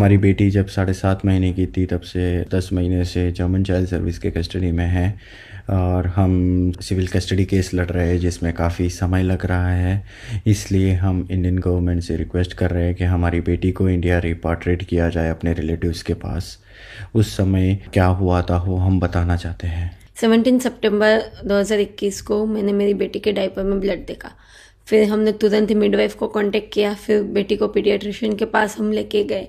हमारी बेटी जब साढ़े सात महीने की थी तब से दस महीने से जर्मन चाइल्ड सर्विस के कस्टडी में है और हम सिविल कस्टडी केस लड़ रहे हैं जिसमें काफ़ी समय लग रहा है इसलिए हम इंडियन गवर्नमेंट से रिक्वेस्ट कर रहे हैं कि हमारी बेटी को इंडिया रिपोर्ट्रेट किया जाए अपने रिलेटिव्स के पास उस समय क्या हुआ था वो हम बताना चाहते हैं 17 सितंबर 2021 को मैंने मेरी बेटी के डायपर में ब्लड देखा फिर हमने तुरंत मिडवाइफ को कांटेक्ट किया फिर बेटी को पीडियाट्रिशियन के पास हम लेके गए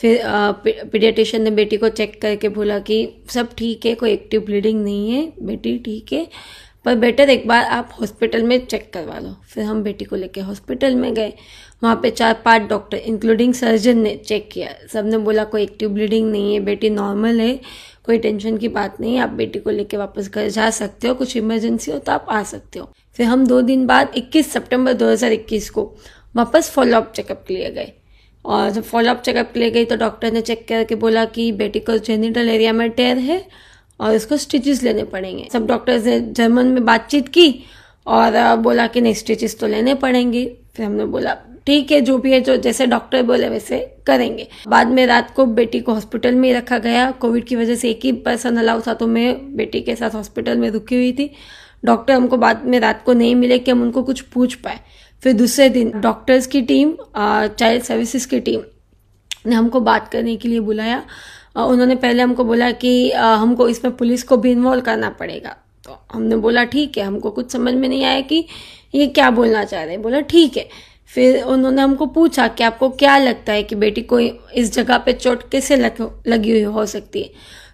फिर पीडियाट्रिशियन ने बेटी को चेक करके बोला कि सब ठीक है कोई एक्टिव ब्लीडिंग नहीं है बेटी ठीक है पर बेटर एक बार आप हॉस्पिटल में चेक करवा लो फिर हम बेटी को लेके हॉस्पिटल में गए वहाँ पे चार पांच डॉक्टर इंक्लूडिंग सर्जन ने चेक किया सब ने बोला कोई एक्टिव ब्लीडिंग नहीं है बेटी नॉर्मल है कोई टेंशन की बात नहीं है आप बेटी को लेके वापस घर जा सकते हो कुछ इमरजेंसी हो तो आप आ सकते हो फिर हम दो दिन बाद 21 सितंबर 2021 को वापस फॉलोअप चेकअप के लिए गए और जब फॉलोअप चेकअप के लिए गई तो डॉक्टर ने चेक करके बोला कि बेटी को जेनिटल एरिया में टेयर है और इसको स्टिचेस लेने पड़ेंगे सब डॉक्टर्स ने जर्मन में बातचीत की और बोला कि नहीं स्टिचेस तो लेने पड़ेंगे फिर हमने बोला ठीक है जो भी है जो जैसे डॉक्टर बोले वैसे करेंगे बाद में रात को बेटी को हॉस्पिटल में रखा गया कोविड की वजह से एक ही पर्सन अलाउ था तो मैं बेटी के साथ हॉस्पिटल में रुकी हुई थी डॉक्टर हमको बाद में रात को नहीं मिले कि हम उनको कुछ पूछ पाए फिर दूसरे दिन डॉक्टर्स की टीम चाइल्ड सर्विसेज की टीम ने हमको बात करने के लिए बुलाया उन्होंने पहले हमको बोला कि हमको इसमें पुलिस को भी इन्वॉल्व करना पड़ेगा तो हमने बोला ठीक है हमको कुछ समझ में नहीं आया कि ये क्या बोलना चाह रहे हैं बोला ठीक है फिर उन्होंने हमको पूछा कि आपको क्या लगता है कि बेटी को इस जगह पे चोट कैसे लग, लगी हुई हो सकती है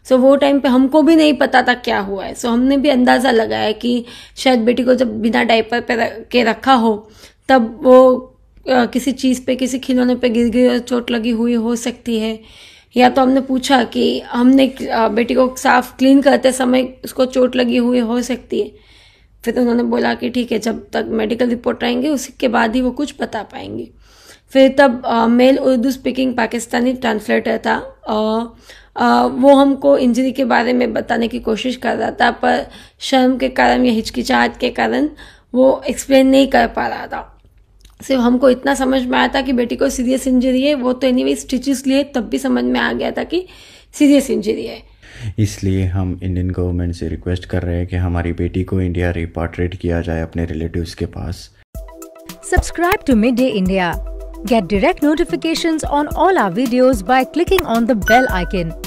सो so, वो टाइम पे हमको भी नहीं पता था क्या हुआ है सो so, हमने भी अंदाज़ा लगाया कि शायद बेटी को जब बिना डाइपर पे के रखा हो तब वो आ, किसी चीज़ पे किसी खिलौने पे गिर गई और चोट लगी हुई हो सकती है या तो हमने पूछा कि हमने बेटी को साफ क्लीन करते समय उसको चोट लगी हुई हो सकती है फिर उन्होंने बोला कि ठीक है जब तक मेडिकल रिपोर्ट आएंगे उसके बाद ही वो कुछ बता पाएंगे फिर तब आ, male Urdu speaking Pakistani translator था आ, आ, वो हमको इंजरी के बारे में बताने की कोशिश कर रहा था पर शर्म के कारण या हिचकिचाहट के कारण वो एक्सप्लेन नहीं कर पा रहा था सिर्फ हमको इतना समझ में आया था कि बेटी को सीरियस इंजरी है वो तो एनीवे स्टिचेस लिए तब भी समझ में आ गया था कि सीरियस इंजरी है इसलिए हम इंडियन गवर्नमेंट से रिक्वेस्ट कर रहे हैं कि हमारी बेटी को इंडिया रिपोर्ट्रेट किया जाए अपने रिलेटिव्स के पास subscribe to Mid Day India get direct notifications on all our videos by clicking on the bell icon